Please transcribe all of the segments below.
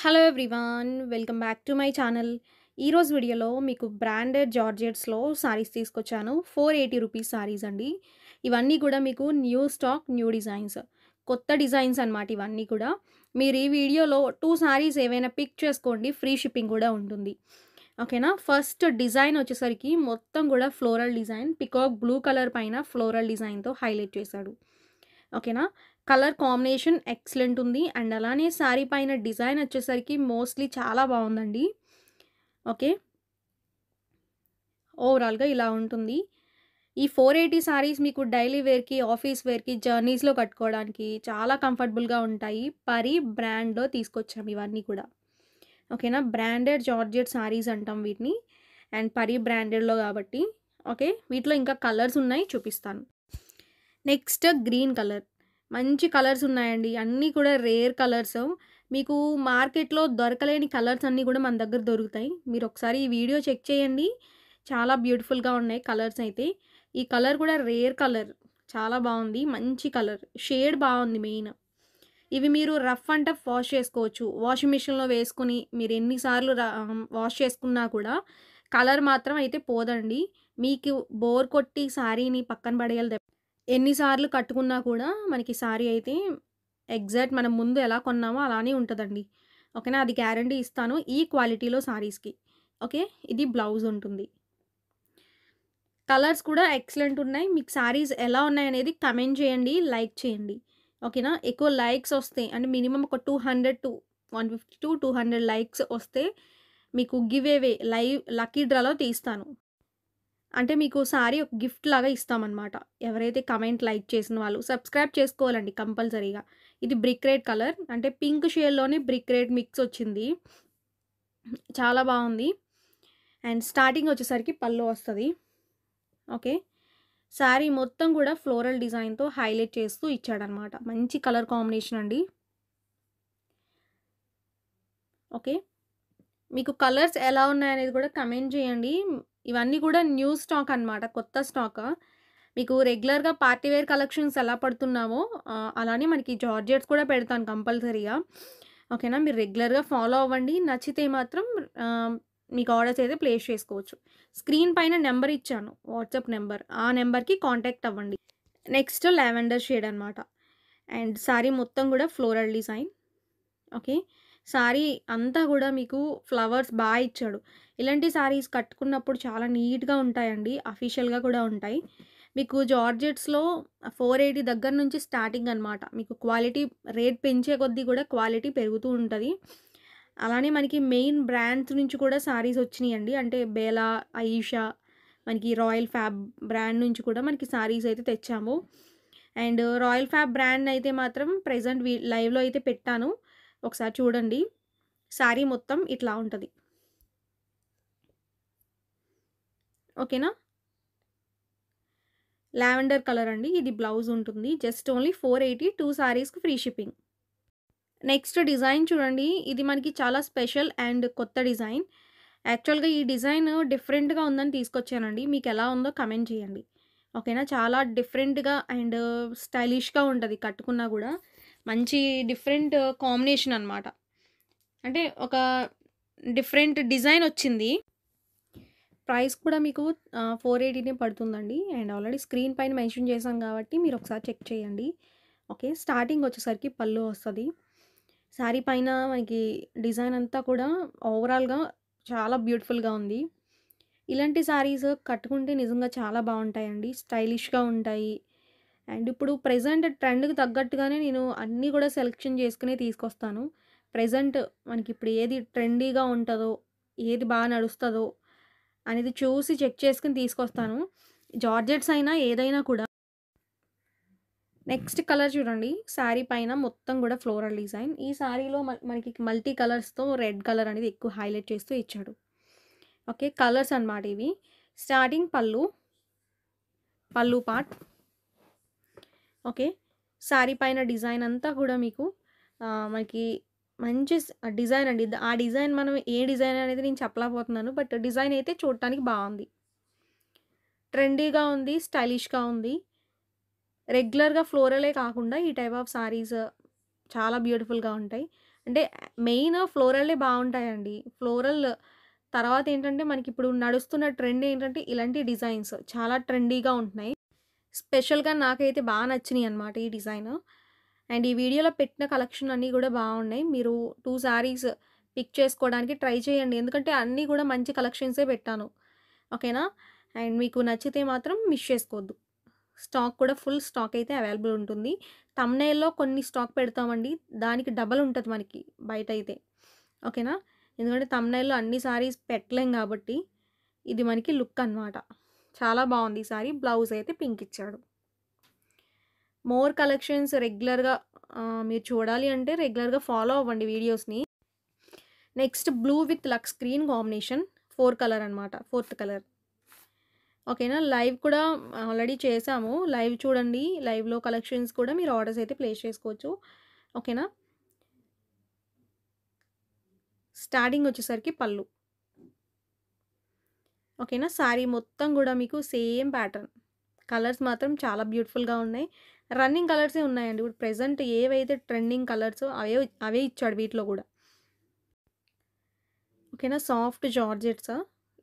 hello everyone welcome back to my channel ఈరోజు వీడియోలో మీకు బ్రాండెడ్ జార్జెట్స్లో సారీస్ తీసుకొచ్చాను ఫోర్ ఎయిటీ రూపీస్ సారీస్ అండి ఇవన్నీ కూడా మీకు న్యూ స్టాక్ న్యూ డిజైన్స్ కొత్త డిజైన్స్ అనమాట ఇవన్నీ కూడా మీరు ఈ వీడియోలో టూ సారీస్ ఏవైనా పిక్ చేసుకోండి ఫ్రీ షిప్పింగ్ కూడా ఉంటుంది ఓకేనా ఫస్ట్ డిజైన్ వచ్చేసరికి మొత్తం కూడా floral design peacock blue colour పైన ఫ్లోరల్ డిజైన్తో హైలైట్ చేశాడు ఓకేనా కలర్ కాంబినేషన్ ఎక్సలెంట్ ఉంది అండ్ అలానే శారీ పైన డిజైన్ వచ్చేసరికి మోస్ట్లీ చాలా బాగుందండి ఓకే ఓవరాల్గా ఇలా ఉంటుంది ఈ ఫోర్ ఎయిటీ శారీస్ మీకు డైలీ వేర్కి ఆఫీస్ వేర్కి జర్నీస్లో కట్టుకోవడానికి చాలా కంఫర్టబుల్గా ఉంటాయి పరి బ్రాండ్లో తీసుకొచ్చాము ఇవన్నీ కూడా ఓకేనా బ్రాండెడ్ జార్జెట్ శారీస్ అంటాం వీటిని అండ్ పరి బ్రాండెడ్లో కాబట్టి ఓకే వీటిలో ఇంకా కలర్స్ ఉన్నాయి చూపిస్తాను నెక్స్ట్ గ్రీన్ కలర్ మంచి కలర్స్ ఉన్నాయండి అన్నీ కూడా రేర్ కలర్స్ మీకు మార్కెట్లో దొరకలేని కలర్స్ అన్నీ కూడా మన దగ్గర దొరుకుతాయి మీరు ఒకసారి ఈ వీడియో చెక్ చేయండి చాలా బ్యూటిఫుల్గా ఉన్నాయి కలర్స్ అయితే ఈ కలర్ కూడా రేర్ కలర్ చాలా బాగుంది మంచి కలర్ షేడ్ బాగుంది మెయిన్ ఇవి మీరు రఫ్ అండ్ టఫ్ వాష్ చేసుకోవచ్చు వాషింగ్ మిషన్లో వేసుకుని మీరు ఎన్నిసార్లు వాష్ చేసుకున్నా కూడా కలర్ మాత్రం అయితే పోదండి మీకు బోర్ కొట్టి శారీని పక్కన పడేయాలి ఎన్నిసార్లు కట్టుకున్నా కూడా మనకి శారీ అయితే ఎగ్జాక్ట్ మనం ముందు ఎలా కొన్నామో అలానే ఉంటుందండి ఓకేనా అది గ్యారంటీ ఇస్తాను ఈ క్వాలిటీలో శారీస్కి ఓకే ఇది బ్లౌజ్ ఉంటుంది కలర్స్ కూడా ఎక్సలెంట్ ఉన్నాయి మీకు శారీస్ ఎలా ఉన్నాయనేది కమెంట్ చేయండి లైక్ చేయండి ఓకేనా ఎక్కువ లైక్స్ వస్తాయి అంటే మినిమం ఒక two hundred to one fifty to two hundred likes వస్తే మీకు గివ్ ఏవే లైవ్ లక్కీ డ్రాలో తీస్తాను అంటే మీకు సారీ ఒక గిఫ్ట్ లాగా ఇస్తామన్నమాట ఎవరైతే కమెంట్ లైక్ చేసిన వాళ్ళు సబ్స్క్రైబ్ చేసుకోవాలండి కంపల్సరీగా ఇది బ్రిక్ రేట్ కలర్ అంటే పింక్ షేడ్లోనే బ్రిక్ రేట్ మిక్స్ వచ్చింది చాలా బాగుంది అండ్ స్టార్టింగ్ వచ్చేసరికి పళ్ళు వస్తుంది ఓకే శారీ మొత్తం కూడా ఫ్లోరల్ డిజైన్తో హైలైట్ చేస్తూ ఇచ్చాడనమాట మంచి కలర్ కాంబినేషన్ అండి ఓకే మీకు కలర్స్ ఎలా ఉన్నాయనేది కూడా కమెంట్ చేయండి ఇవన్నీ కూడా న్యూ స్టాక్ అనమాట కొత్త స్టాక్ మీకు రెగ్యులర్గా పార్టీ వేర్ కలెక్షన్స్ ఎలా పడుతున్నావో అలానే మనకి జార్జెట్స్ కూడా పెడతాను కంపల్సరీగా ఓకేనా మీరు రెగ్యులర్గా ఫాలో అవ్వండి నచ్చితే మాత్రం మీకు ఆర్డర్స్ అయితే ప్లేస్ చేసుకోవచ్చు స్క్రీన్ పైన నెంబర్ ఇచ్చాను వాట్సాప్ నెంబర్ ఆ నెంబర్కి కాంటాక్ట్ అవ్వండి నెక్స్ట్ ల్యావెండర్ షేడ్ అనమాట అండ్ సారీ మొత్తం కూడా ఫ్లోరల్ డిజైన్ ఓకే శారీ అంతా కూడా మీకు ఫ్లవర్స్ బాగా ఇచ్చాడు ఇలాంటి శారీస్ కట్టుకున్నప్పుడు చాలా నీట్గా ఉంటాయండి అఫీషియల్గా కూడా ఉంటాయి మీకు జార్జెట్స్లో ఫోర్ ఎయిటీ దగ్గర నుంచి స్టార్టింగ్ అనమాట మీకు క్వాలిటీ రేట్ పెంచే కొద్దీ కూడా క్వాలిటీ పెరుగుతూ ఉంటుంది అలానే మనకి మెయిన్ బ్రాండ్స్ నుంచి కూడా శారీస్ వచ్చినాయండి అంటే బేలా ఐషా మనకి రాయల్ ఫ్యాబ్ బ్రాండ్ నుంచి కూడా మనకి శారీస్ అయితే తెచ్చాము అండ్ రాయల్ ఫ్యాబ్ బ్రాండ్ అయితే మాత్రం ప్రజెంట్ లైవ్లో అయితే పెట్టాను ఒకసారి చూడండి శారీ మొత్తం ఇట్లా ఉంటుంది ఓకేనా లావెండర్ కలర్ అండి ఇది బ్లౌజ్ ఉంటుంది just only four eighty two శారీస్కి ఫ్రీ షిప్పింగ్ నెక్స్ట్ డిజైన్ చూడండి ఇది మనకి చాలా స్పెషల్ అండ్ కొత్త డిజైన్ యాక్చువల్గా ఈ డిజైన్ డిఫరెంట్గా ఉందని తీసుకొచ్చానండి మీకు ఎలా ఉందో కమెంట్ చేయండి ఓకేనా చాలా డిఫరెంట్గా అండ్ స్టైలిష్గా ఉంటుంది కట్టుకున్నా కూడా మంచి డిఫరెంట్ కాంబినేషన్ అనమాట అంటే ఒక డిఫరెంట్ డిజైన్ వచ్చింది ప్రైస్ కూడా మీకు ఫోర్ ఎయిటీనే పడుతుందండి అండ్ ఆల్రెడీ స్క్రీన్ పైన మెన్షన్ చేశాం కాబట్టి మీరు ఒకసారి చెక్ చేయండి ఓకే స్టార్టింగ్ వచ్చేసరికి పళ్ళు వస్తుంది శారీ పైన మనకి డిజైన్ అంతా కూడా ఓవరాల్గా చాలా బ్యూటిఫుల్గా ఉంది ఇలాంటి శారీస్ కట్టుకుంటే నిజంగా చాలా బాగుంటాయండి స్టైలిష్గా ఉంటాయి అండ్ ఇప్పుడు ప్రజెంట్ ట్రెండ్కి తగ్గట్టుగానే నేను అన్నీ కూడా సెలెక్షన్ చేసుకుని తీసుకొస్తాను ప్రజెంట్ మనకి ఇప్పుడు ఏది ట్రెండీగా ఉంటుందో ఏది బాగా నడుస్తుందో అనేది చూసి చెక్ చేసుకుని తీసుకొస్తాను జార్జెట్స్ అయినా ఏదైనా కూడా నెక్స్ట్ కలర్ చూడండి శారీ పైన మొత్తం కూడా ఫ్లోరల్ డిజైన్ ఈ శారీలో మనకి మల్టీ కలర్స్తో రెడ్ కలర్ అనేది ఎక్కువ హైలైట్ చేస్తూ ఇచ్చాడు ఓకే కలర్స్ అనమాట ఇవి స్టార్టింగ్ పళ్ళు పళ్ళు పార్ట్ ఓకే శారీ పైన డిజైన్ అంతా కూడా మీకు మనకి మంచి డిజైన్ అండి ఆ డిజైన్ మనం ఏ డిజైన్ అనేది నేను చెప్పలేకపోతున్నాను బట్ డిజైన్ అయితే చూడటానికి బాగుంది ట్రెండీగా ఉంది స్టైలిష్గా ఉంది రెగ్యులర్గా ఫ్లోరలే కాకుండా ఈ టైప్ ఆఫ్ శారీస్ చాలా బ్యూటిఫుల్గా ఉంటాయి అంటే మెయిన్ ఫ్లోరల్లే బాగుంటాయండి ఫ్లోరల్ తర్వాత ఏంటంటే మనకి ఇప్పుడు నడుస్తున్న ట్రెండ్ ఏంటంటే ఇలాంటి డిజైన్స్ చాలా ట్రెండీగా ఉంటున్నాయి స్పెషల్గా నాకైతే బాగా నచ్చినాయి అనమాట ఈ డిజైన్ అండ్ ఈ వీడియోలో పెట్టిన కలెక్షన్ అన్నీ కూడా బాగున్నాయి మీరు టూ శారీస్ పిక్ చేసుకోవడానికి ట్రై చేయండి ఎందుకంటే అన్నీ కూడా మంచి కలెక్షన్సే పెట్టాను ఓకేనా అండ్ మీకు నచ్చితే మాత్రం మిస్ చేసుకోవద్దు స్టాక్ కూడా ఫుల్ స్టాక్ అయితే అవైలబుల్ ఉంటుంది తమ్నేల్లో కొన్ని స్టాక్ పెడతామండి దానికి డబల్ ఉంటుంది మనకి బయట అయితే ఓకేనా ఎందుకంటే తమ్నేల్లో అన్ని సారీస్ పెట్టలేం కాబట్టి ఇది మనకి లుక్ అనమాట చాలా బాగుంది ఈసారి బ్లౌజ్ అయితే పింక్ ఇచ్చాడు మోర్ కలెక్షన్స్ రెగ్యులర్గా మీరు చూడాలి అంటే రెగ్యులర్గా ఫాలో అవ్వండి వీడియోస్ని next blue with luck screen combination four colour అనమాట ఫోర్త్ కలర్ ఓకేనా లైవ్ కూడా ఆల్రెడీ చేసాము లైవ్ చూడండి లైవ్లో కలెక్షన్స్ కూడా మీరు ఆర్డర్స్ అయితే ప్లేస్ చేసుకోవచ్చు ఓకేనా స్టార్టింగ్ వచ్చేసరికి పళ్ళు ఓకేనా శారీ మొత్తం కూడా మీకు సేమ్ ప్యాటర్న్ కలర్స్ మాత్రం చాలా బ్యూటిఫుల్గా ఉన్నాయి రన్నింగ్ కలర్సే ఉన్నాయండి ఇప్పుడు ప్రజెంట్ ఏవైతే ట్రెండింగ్ కలర్స్ అవే అవే ఇచ్చాడు వీటిలో కూడా ఓకేనా సాఫ్ట్ జార్జెట్స్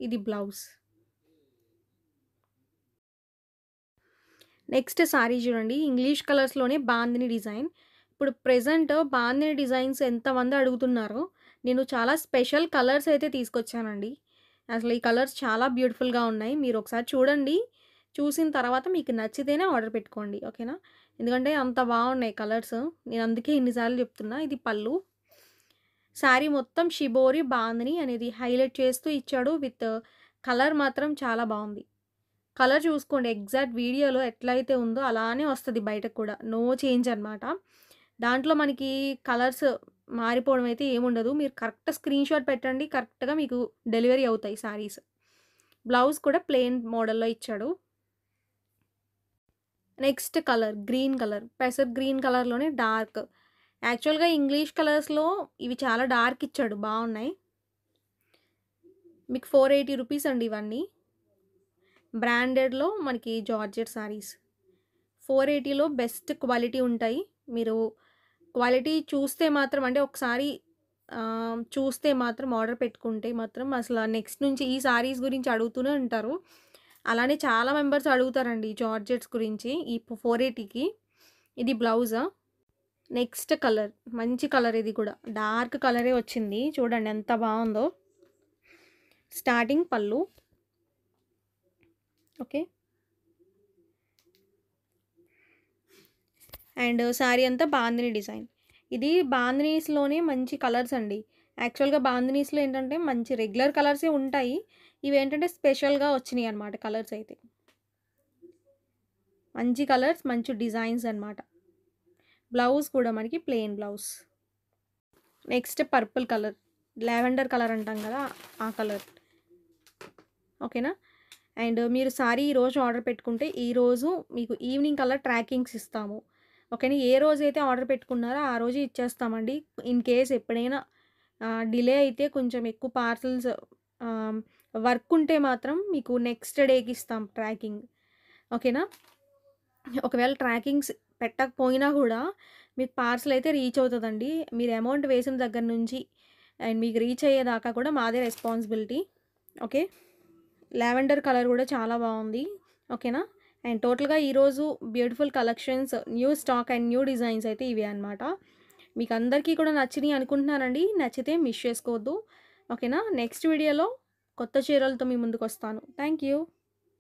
ఇది బ్లౌజ్ నెక్స్ట్ శారీ చూడండి ఇంగ్లీష్ కలర్స్లోనే బాందిని డిజైన్ ఇప్పుడు ప్రజెంట్ బాందిని డిజైన్స్ ఎంతమంది అడుగుతున్నారో నేను చాలా స్పెషల్ కలర్స్ అయితే తీసుకొచ్చానండి అసలు ఈ కలర్స్ చాలా బ్యూటిఫుల్గా ఉన్నాయి మీరు ఒకసారి చూడండి చూసిన తర్వాత మీకు నచ్చితేనే ఆర్డర్ పెట్టుకోండి ఓకేనా ఎందుకంటే అంత బాగున్నాయి కలర్స్ నేను అందుకే ఇన్నిసార్లు చెప్తున్నా ఇది పళ్ళు శారీ మొత్తం షిబోరి బాందని అనేది హైలైట్ చేస్తూ ఇచ్చాడు విత్ కలర్ మాత్రం చాలా బాగుంది కలర్ చూసుకోండి ఎగ్జాక్ట్ వీడియోలో ఎట్లయితే ఉందో అలానే వస్తుంది బయటకు కూడా నో చేంజ్ అనమాట దాంట్లో మనకి కలర్స్ మారిపోవడం అయితే ఏముండదు మీరు కరెక్ట్ స్క్రీన్ షాట్ పెట్టండి కరెక్ట్గా మీకు డెలివరీ అవుతాయి శారీస్ బ్లౌజ్ కూడా ప్లెయిన్ మోడల్లో ఇచ్చాడు నెక్స్ట్ కలర్ గ్రీన్ కలర్ పెసర్ గ్రీన్ కలర్లోనే డార్క్ యాక్చువల్గా ఇంగ్లీష్ కలర్స్లో ఇవి చాలా డార్క్ ఇచ్చాడు బాగున్నాయి మీకు ఫోర్ ఎయిటీ రూపీస్ అండి ఇవన్నీ బ్రాండెడ్లో మనకి జార్జెట్ శారీస్ ఫోర్ ఎయిటీలో బెస్ట్ క్వాలిటీ ఉంటాయి మీరు క్వాలిటీ చూస్తే మాత్రం అంటే ఒకసారి చూస్తే మాత్రం ఆర్డర్ పెట్టుకుంటే మాత్రం అసలు నెక్స్ట్ నుంచి ఈ సారీస్ గురించి అడుగుతూనే ఉంటారు అలానే చాలా మెంబర్స్ అడుగుతారండి జార్జెట్స్ గురించి ఈ ఫోర్ ఎయిటీకి ఇది బ్లౌజా నెక్స్ట్ కలర్ మంచి కలర్ ఇది కూడా డార్క్ కలరే వచ్చింది చూడండి ఎంత బాగుందో స్టార్టింగ్ పళ్ళు ఓకే అండ్ శారీ అంతా బాంధిని డిజైన్ ఇది బాందినీస్లోనే మంచి కలర్స్ అండి యాక్చువల్గా బాందినీస్లో ఏంటంటే మంచి రెగ్యులర్ కలర్సే ఉంటాయి ఇవి ఏంటంటే స్పెషల్గా వచ్చినాయి అనమాట కలర్స్ అయితే మంచి కలర్స్ మంచి డిజైన్స్ అనమాట బ్లౌజ్ కూడా మనకి plain blouse next purple colour lavender colour అంటాం కదా ఆ కలర్ ఓకేనా అండ్ మీరు సారీ ఈరోజు ఆర్డర్ పెట్టుకుంటే ఈరోజు మీకు ఈవినింగ్ కలర్ ట్రాకింగ్స్ ఇస్తాము ఓకేనా ఏ రోజైతే ఆర్డర్ పెట్టుకున్నారో ఆ రోజు ఇచ్చేస్తామండి ఇన్ కేస్ ఎప్పుడైనా డిలే అయితే కొంచెం ఎక్కువ పార్సల్స్ వర్క్ ఉంటే మాత్రం మీకు నెక్స్ట్ డేకి ఇస్తాం ట్రాకింగ్ ఓకేనా ఒకవేళ ట్రాకింగ్స్ పెట్టకపోయినా కూడా మీకు పార్సల్ అయితే రీచ్ అవుతుందండి మీరు అమౌంట్ వేసిన దగ్గర నుంచి అండ్ మీకు రీచ్ అయ్యేదాకా కూడా మాదే రెస్పాన్సిబిలిటీ ఓకే లావెండర్ కలర్ కూడా చాలా బాగుంది ఓకేనా అండ్ టోటల్గా ఈరోజు beautiful collections new stock and new designs అయితే ఇవి అనమాట మీకు అందరికీ కూడా నచ్చినాయి అనుకుంటున్నానండి నచ్చితే మిస్ చేసుకోవద్దు ఓకేనా నెక్స్ట్ వీడియోలో కొత్త చీరలతో మీ ముందుకు వస్తాను థ్యాంక్ యూ